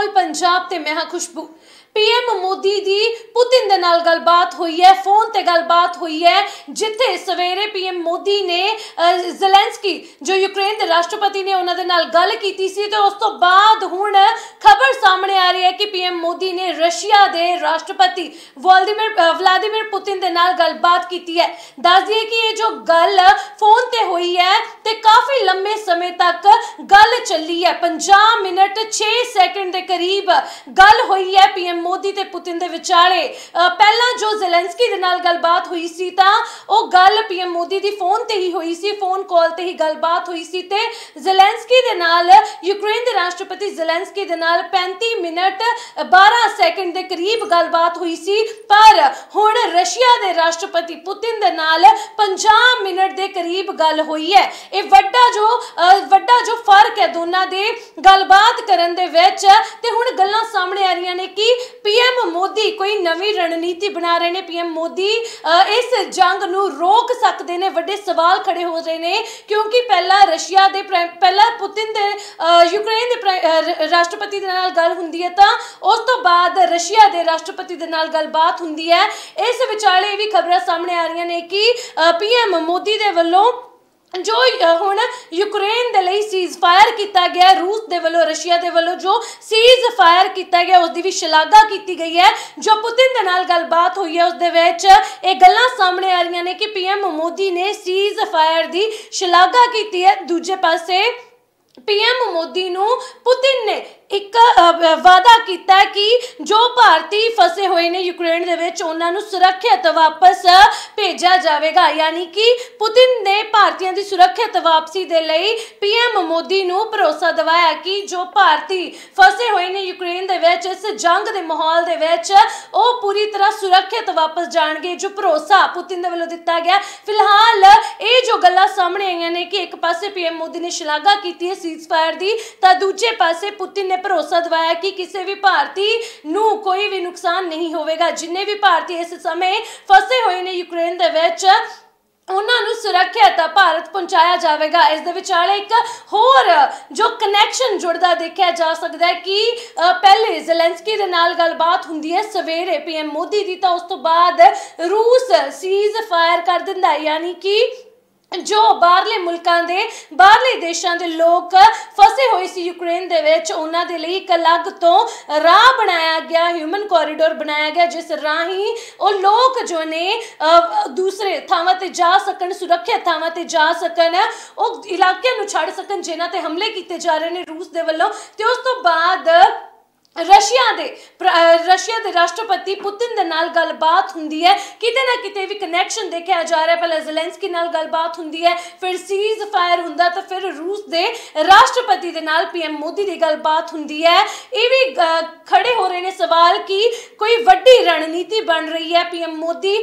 ਕੋਲ ਪੰਜਾਬ ਤੇ ਮੈਂ ਹਾਂ ਖੁਸ਼ਬੂ ਪੀਐਮ ਮੋਦੀ ਦੀ ਪੁਤਿਨ ਦੇ ਨਾਲ ਗੱਲਬਾਤ ਹੋਈ ਹੈ ਫੋਨ ਤੇ ਗੱਲਬਾਤ ਹੋਈ ਹੈ ਜਿੱਥੇ ਸਵੇਰੇ ਪੀਐਮ ਮੋਦੀ ਨੇ ਜ਼ੈਲੈਂਸਕੀ ਜੋ ਯੂਕਰੇਨ ਦੇ ਰਾਸ਼ਟਰਪਤੀ ਨੇ ਉਹਨਾਂ ਦੇ ਨਾਲ ਗੱਲ ਕੀਤੀ ਸੀ ਤੇ ਉਸ ਤੋਂ ਬਾਅਦ ਹੁਣ ਖਬਰ ਸਾਹਮਣੇ ਆ ਰਹੀ ਹੈ ਕਿ ਪੀਐਮ ਮੋਦੀ ਨੇ ਰਸ਼ੀਆ ਦੇ ਰਾਸ਼ਟਰਪਤੀ ਵਲਦੀਮੀਰ ਵਲਾਦੀਮੀਰ ਪੁਤਿਨ ਦੇ ਨਾਲ ਗੱਲਬਾਤ ਕੀਤੀ ਹੈ ਦੱਸ ਦਈਏ ਕਿ ਇਹ ਜੋ ਗੱਲ ਫੋਨ ਤੇ ਹੋਈ ਹੈ ਤੇ ਕਾਫੀ ਲੰਮੇ ਸਮੇਂ ਤੱਕ ਗੱਲ ਚੱਲੀ ਹੈ 50 ਮਿੰਟ 6 ਸੈਕਿੰਡ ਦੇ ਕਰੀਬ ਗੱਲ ਹੋਈ ਹੈ ਪੀਐਮ ਮੋਦੀ ਤੇ ਪੁਤਿਨ ਦੇ ਵਿਚਾਲੇ ਪਹਿਲਾਂ ਜੋ ਜ਼ੈਲੈਂਸਕੀ ਦੇ ਨਾਲ ਗੱਲਬਾਤ ਹੋਈ ਸੀ ਤਾਂ ਉਹ ਗੱਲ ਪੀਐਮ ਮੋਦੀ ਦੀ ਫੋਨ ਤੇ ਹੀ ਹੋਈ ਸੀ ਫੋਨ ਕਾਲ ਤੇ ਹੀ ਗੱਲਬਾਤ ਹੋਈ ਸੀ ਤੇ ਜ਼ੈਲੈਂਸਕੀ ਦੇ ਨਾਲ ਯੂਕਰੇਨ ਦੇ ਰਾਸ਼ਟਰਪਤੀ ਜ਼ੈਲੈਂਸਕੀ ਦੇ ਨਾਲ 35 ਮਿੰਟ 12 ਸੈਕਿੰਡ ਦੇ ਕਰੀਬ ਗੱਲਬਾਤ ਹੋਈ ਸੀ ਪਰ ਹੁਣ ਰਸ਼ੀਆ ਦੇ ਰਾਸ਼ਟਰਪਤੀ ਪੁਤਿਨ ਦੇ ਨਾਲ 50 ਮਿੰਟ ਦੇ ਕਰੀਬ ਗੱਲ ਹੋਈ ਹੈ ਇਹ ਵੱਡਾ ਜੋ ਵੱਡਾ ਜੋ ਫਰਕ ਹੈ ਦੋਨਾਂ ਦੇ ਗੱਲਬਾਤ ਕਰਨ ਦੇ ਵਿੱਚ ਤੇ ਹੁਣ ਗੱਲਾਂ ਸਾਹਮਣੇ ਆ ਰਹੀਆਂ ਨੇ ਕਿ ਪੀਐਮ ਮੋਦੀ ਕੋਈ ਨਵੀਂ ਰਣਨੀਤੀ ਬਣਾ ਰਹੇ ਨੇ ਪੀਐਮ ਮੋਦੀ ਇਸ ਜੰਗ ਨੂੰ ਰੋਕ ਸਕਦੇ ਨੇ ਵੱਡੇ ਸਵਾਲ ਖੜੇ ਹੋ ਰਹੇ ਨੇ ਕਿਉਂਕਿ ਪਹਿਲਾਂ ਰਸ਼ੀਆ ਦੇ ਪਹਿਲਾਂ ਪੁਤਿਨ ਦੇ ਯੂਕਰੇਨ ਦੇ ਰਾਸ਼ਟਰਪਤੀ ਦੇ ਨਾਲ ਗੱਲ ਹੁੰਦੀ ਹੈ ਤਾਂ ਉਸ ਤੋਂ ਬਾਅਦ ਰਸ਼ੀਆ ਦੇ ਰਾਸ਼ਟਰਪਤੀ ਦੇ ਨਾਲ ਗੱਲਬਾਤ ਹੁੰਦੀ ਹੈ ਇਸ ਵਿਚਾਲੇ ਵੀ ਖਬਰਾਂ ਸਾਹਮਣੇ ਆ ਰਹੀਆਂ ਨੇ ਕਿ ਪੀਐਮ ਮੋਦੀ ਦੇ ਵੱਲੋਂ ਜੋ ਹੁਣ ਯੂਕਰੇਨ ਦੇ ਲਈ ਸੀਜ਼ ਫਾਇਰ ਕੀਤਾ ਗਿਆ ਰੂਸ ਦੇ ਵੱਲੋਂ ਰਸ਼ੀਆ ਦੇ ਵੱਲੋਂ ਜੋ ਸੀਜ਼ ਫਾਇਰ ਕੀਤਾ ਗਿਆ ਉਸ ਦੀ ਵੀ ਸ਼ਲਾਘਾ ਕੀਤੀ ਗਈ ਹੈ ਜੋ ਪੁਤਿਨ ਦੇ ਨਾਲ ਗੱਲਬਾਤ ਹੋਈ ਹੈ ਉਸ ਦੇ ਵਿੱਚ ਇਹ ਗੱਲਾਂ ਸਾਹਮਣੇ ਆ ਰਹੀਆਂ ਨੇ ਕਿ ਪੀਐਮ ਮੋਦੀ ਨੇ ਸੀਜ਼ ਫਾਇਰ ਦੀ ਸ਼ਲਾਘਾ ਕੀਤੀ ਹੈ ਦੂਜੇ ਪਾਸੇ ਪੀਐਮ ਮੋਦੀ ਨੂੰ ਪੁਤਿਨ ਨੇ ਇੱਕ ਵਾਅਦਾ ਕੀਤਾ ਕਿ ਜੋ ਭਾਰਤੀ ਫਸੇ ਹੋਏ ਨੇ ਯੂਕਰੇਨ ਦੇ ਵਿੱਚ ਉਹਨਾਂ ਨੂੰ ਸੁਰੱਖਿਅਤ ਵਾਪਸ ਭੇਜਿਆ ਜਾਵੇਗਾ ਯਾਨੀ ਕਿ ਪੁਤਿਨ ਨੇ ਭਾਰਤੀਆਂ ਦੀ ਸੁਰੱਖਿਅਤ ਵਾਪਸੀ ਦੇ ਲਈ ਪੀਐਮ ਮੋਦੀ ਨੂੰ ਭਰੋਸਾ ਦਿਵਾਇਆ ਕਿ ਜੋ ਭਾਰਤੀ ਫਸੇ ਹੋਏ ਨੇ ਯੂਕਰੇਨ ਦੇ ਵਿੱਚ ਇਸ ਜੰਗ ਦੇ ਮਾਹੌਲ ਦੇ ਵਿੱਚ ਉਹ ਪੂਰੀ ਤਰ੍ਹਾਂ ਸੁਰੱਖਿਅਤ ਵਾਪਸ ਜਾਣਗੇ ਜੋ ਭਰੋਸਾ ਪੁਤਿਨ ਦੇ ਵੱਲੋਂ ਦਿੱਤਾ ਗਿਆ ਫਿਲਹਾਲ ਇਹ ਜੋ ਗੱਲਾਂ ਸਾਹਮਣੇ ਆਈਆਂ ਨੇ ਕਿ ਇੱਕ ਪਾਸੇ ਪੀਐਮ ਮੋਦੀ ਨੇ ਸ਼ਲਾਘਾ ਕੀਤੀ ਹੈ ਸੀਜ਼ਫਾਇਰ ਦੀ ਤਾਂ ਦੂਜੇ ਪਾਸੇ ਪੁਤਿਨ ਨੇ ਭਰੋਸਾ ਦਿਵਾਇਆ ਕਿ ਕਿਸੇ ਵੀ ਭਾਰਤੀ ਨੂੰ ਕੋਈ ਵੀ ਨੁਕਸਾਨ ਨਹੀਂ ਹੋਵੇਗਾ ਜਿੰਨੇ ਵੀ ਭਾਰਤੀ ਇਸ ਸਮੇਂ ਫਸੇ ਹੋਏ ਨੇ ਯੂਕਰੇਨ ਦੇ ਵਿੱਚ ਉਹਨਾਂ ਨੂੰ ਸੁਰੱਖਿਅਤ ਭਾਰਤ ਪਹੁੰਚਾਇਆ ਜਾਵੇਗਾ ਇਸ ਦੇ ਵਿਚਾਲੇ ਇੱਕ ਹੋਰ ਜੋ ਕਨੈਕਸ਼ਨ ਜੁੜਦਾ ਦੇਖਿਆ ਜਾ ਸਕਦਾ ਹੈ ਕਿ ਪਹਿਲੇ ਜ਼ੈਲੈਂਸਕੀ ਦੇ ਨਾਲ ਗੱਲਬਾਤ ਹੁੰਦੀ ਹੈ ਸਵੇਰੇ ਪੀਐਮ ਮੋਦੀ ਦੀ ਤਾਂ ਉਸ ਤੋਂ ਬਾਅਦ ਰੂਸ ਸੀਜ਼ ਫਾਇਰ ਕਰ ਦਿੰਦਾ ਯਾਨੀ ਕਿ ਜੋ ਬਾਹਰਲੇ ਮੁਲਕਾਂ ਦੇ ਬਾਹਰਲੇ ਦੇਸ਼ਾਂ ਦੇ ਲੋਕ ਫਸੇ ਹੋਏ ਸੀ ਯੂਕਰੇਨ ਦੇ ਵਿੱਚ ਉਹਨਾਂ ਦੇ ਲਈ ਇੱਕ ਅਲੱਗ ਤੋਂ ਰਾਹ ਬਣਾਇਆ ਗਿਆ ਹਿਊਮਨ ਕੋਰੀਡੋਰ ਬਣਾਇਆ ਗਿਆ ਜਿਸ ਰਾਹੀਂ ਉਹ ਲੋਕ ਜੋ ਨੇ ਦੂਸਰੇ ਥਾਵਾਂ ਤੇ ਜਾ ਸਕਣ ਸੁਰੱਖਿਅਤ ਥਾਵਾਂ ਤੇ ਜਾ ਸਕਣ ਉਹ ਇਲਾਕੇ ਨੂੰ ਛੱਡ ਸਕਣ ਜਿਨ੍ਹਾਂ ਤੇ ਹਮਲੇ ਕੀਤੇ ਜਾ ਰਹੇ ਨੇ ਰੂਸ ਦੇ ਵੱਲੋਂ ਤੇ ਉਸ ਤੋਂ ਬਾਅਦ ਰਸ਼ੀਆ ਦੇ ਰਸ਼ੀਆ ਦੇ ਰਾਸ਼ਟਰਪਤੀ ਪੁਤਿਨ ਦੇ ਨਾਲ ਗੱਲਬਾਤ ਹੁੰਦੀ ਹੈ ਕਿਤੇ ਨਾ ਕਿਤੇ ਵੀ ਕਨੈਕਸ਼ਨ ਦੇਖਿਆ ਜਾ ਰਿਹਾ ਪਹਿਲਾਂ ਜ਼ੈਲੈਂਸਕੀ ਨਾਲ ਗੱਲਬਾਤ ਹੁੰਦੀ ਹੈ ਫਿਰ ਸੀਜ਼ ਫਾਇਰ ਹੁੰਦਾ ਤਾਂ ਫਿਰ ਰੂਸ ਦੇ ਰਾਸ਼ਟਰਪਤੀ ਦੇ ਨਾਲ ਪੀਐਮ ਮੋਦੀ ਦੀ ਗੱਲਬਾਤ ਹੁੰਦੀ ਹੈ ਇਹ ਵੀ ਖੜੇ ਹੋ ਰਹੇ ਨੇ ਸਵਾਲ ਕਿ ਕੋਈ ਵੱਡੀ ਰਣਨੀਤੀ ਬਣ ਰਹੀ ਹੈ ਪੀਐਮ ਮੋਦੀ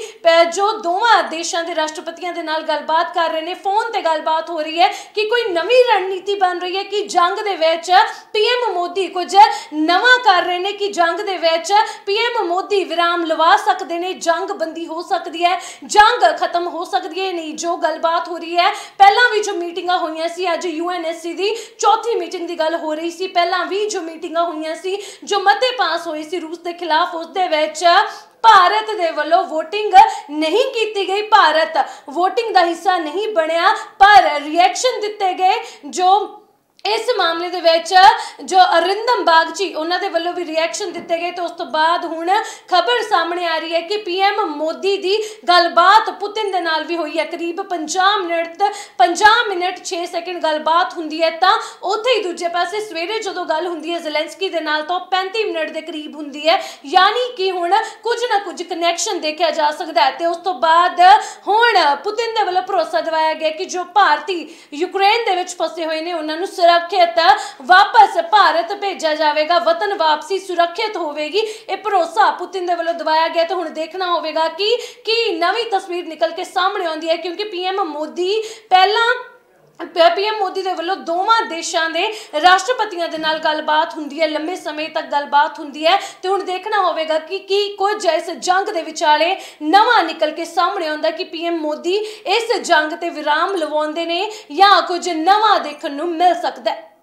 ਜੋ ਦੋਵਾਂ ਦੇਸ਼ਾਂ ਦੇ ਰਾਸ਼ਟਰਪਤੀਆਂ ਦੇ ਨਾਲ ਗੱਲਬਾਤ ਕਰ ਰਹੇ ਨੇ ਫੋਨ ਤੇ ਗੱਲਬਾਤ ਹੋ ਰਹੀ ਹੈ ਕਿ ਕੋਈ ਨਵੀਂ ਰਣਨੀਤੀ ਬਣ ਰਹੀ ਹੈ ਕਿ ਜੰਗ ਦੇ ਵਿੱਚ ਪੀਐਮ ਮੋਦੀ ਕੁਝ ਨਵਾਂ ਕਰ ਰਹੇ ਨੇ ਕਿ ਜੰਗ ਦੇ ਵਿੱਚ ਪੀਐਮ ਮੋਦੀ ਵਿਰਾਮ ਲਵਾ ਸਕਦੇ ਨੇ ਜੰਗ ਬੰਦੀ ਹੋ ਸਕਦੀ ਹੈ ਜੰਗ ਖਤਮ ਹੋ ਸਕਦੀ ਹੈ ਨਹੀਂ ਜੋ ਗੱਲਬਾਤ ਹੋ ਰਹੀ ਹੈ ਪਹਿਲਾਂ ਵੀ ਜੋ ਮੀਟਿੰਗਾਂ ਹੋਈਆਂ ਸੀ ਅੱਜ ਯੂਐਨਐਸਸੀ ਦੀ ਚੌਥੀ ਮੀਟਿੰਗ ਦੀ ਗੱਲ ਹੋ ਰਹੀ ਸੀ ਪਹਿਲਾਂ ਵੀ ਜੋ ਮੀਟਿੰਗਾਂ ਹੋਈਆਂ ਸੀ ਜੋ ਮਤੇ ਪਾਸ ਹੋਏ ਸੀ ਰੂਸ ਦੇ ਖਿਲਾਫ ਉਸ ਦੇ ਵਿੱਚ ਭਾਰਤ ਦੇ ਵੱਲੋਂ VOTING ਨਹੀਂ ਕੀਤੀ ਗਈ ਭਾਰਤ VOTING ਦਾ ਹਿੱਸਾ ਨਹੀਂ ਬਣਿਆ ਪਰ ਰਿਐਕਸ਼ਨ ਦਿੱਤੇ ਗਏ ਜੋ ਇਸ ਮਾਮਲੇ ਦੇ ਵਿੱਚ ਜੋ ਅਰਿੰਦਮ ਬਾਗਚੀ ਉਹਨਾਂ ਦੇ ਵੱਲੋਂ ਵੀ ਰਿਐਕਸ਼ਨ ਦਿੱਤੇ ਗਏ ਤੇ ਉਸ ਤੋਂ ਬਾਅਦ ਹੁਣ ਖਬਰ ਸਾਹਮਣੇ ਆ ਰਹੀ ਹੈ ਕਿ ਪੀਐਮ ਮੋਦੀ ਦੀ ਗੱਲਬਾਤ ਪੁਤਿਨ ਦੇ ਨਾਲ ਵੀ ਹੋਈ ਹੈ ਕਰੀਬ 50 ਮਿੰਟ 50 ਮਿੰਟ 6 ਸੈਕਿੰਡ ਗੱਲਬਾਤ ਹੁੰਦੀ ਹੈ ਤਾਂ ਉੱਥੇ ਹੀ ਦੂਜੇ ਪਾਸੇ ਸਵੇਰੇ ਜਦੋਂ ਗੱਲ ਹੁੰਦੀ ਹੈ ਜ਼ੈਲੈਂਸਕੀ ਦੇ ਨਾਲ ਤਾਂ 35 ਮਿੰਟ ਦੇ ਕਰੀਬ ਹੁੰਦੀ ਹੈ ਯਾਨੀ ਕਿ ਹੁਣ ਕੁਝ ਨਾ ਕੁਝ ਕਨੈਕਸ਼ਨ ਦੇਖਿਆ ਜਾ ਸਕਦਾ ਹੈ ਤੇ ਉਸ ਤੋਂ ਬਾਅਦ ਹੁਣ ਪੁਤਿਨ ਦੇ ਵੱਲੋਂ ਭਰੋਸਾ ਦਿਵਾਇਆ ਗਿਆ ਕਿ ਜੋ ਭਾਰਤੀ ਯੂਕਰੇਨ ਦੇ ਵਿੱਚ ਫਸੇ ਹੋਏ ਨੇ ਉਹਨਾਂ ਨੂੰ ਸੁਰੱਖਿਅਤ ਵਾਪਸ ਭਾਰਤ ਭੇਜਿਆ ਜਾਵੇਗਾ ਵਤਨ ਵਾਪਸੀ ਸੁਰੱਖਿਅਤ ਹੋਵੇਗੀ ਇਹ ਭਰੋਸਾ ਪੁਤਿਨ ਦੇ ਵੱਲੋਂ ਦਵਾਇਆ ਗਿਆ ਤੇ ਹੁਣ ਦੇਖਣਾ ਹੋਵੇਗਾ ਕਿ ਕੀ ਨਵੀਂ ਤਸਵੀਰ ਨਿਕਲ ਕੇ ਸਾਹਮਣੇ ਆਉਂਦੀ ਹੈ ਕਿਉਂਕਿ ਪੀਐਮ ਮੋਦੀ ਪਹਿਲਾਂ ਪੀਐਮ ਮੋਦੀ ਦੇ ਵੱਲੋਂ ਦੋਵਾਂ ਦੇਸ਼ਾਂ ਦੇ ਰਾਸ਼ਟਰਪਤੀਆਂ ਦੇ ਨਾਲ ਗੱਲਬਾਤ ਹੁੰਦੀ ਹੈ ਲੰਬੇ ਸਮੇਂ ਤੱਕ ਗੱਲਬਾਤ ਹੁੰਦੀ ਹੈ ਤੇ ਹੁਣ ਦੇਖਣਾ ਹੋਵੇਗਾ ਕਿ ਕੀ ਕੁਝ ਇਸ ਜੰਗ ਦੇ ਵਿਚਾਲੇ ਨਵਾਂ ਨਿਕਲ ਕੇ ਸਾਹਮਣੇ ਆਉਂਦਾ ਕਿ ਪੀਐਮ ਮੋਦੀ ਇਸ ਜੰਗ ਤੇ ਵਿਰਾਮ ਲਵਾਉਂਦੇ ਨੇ ਜਾਂ ਕੁਝ ਨਵਾਂ ਦੇਖਣ ਨੂੰ ਮਿਲ ਸਕਦਾ ਹੈ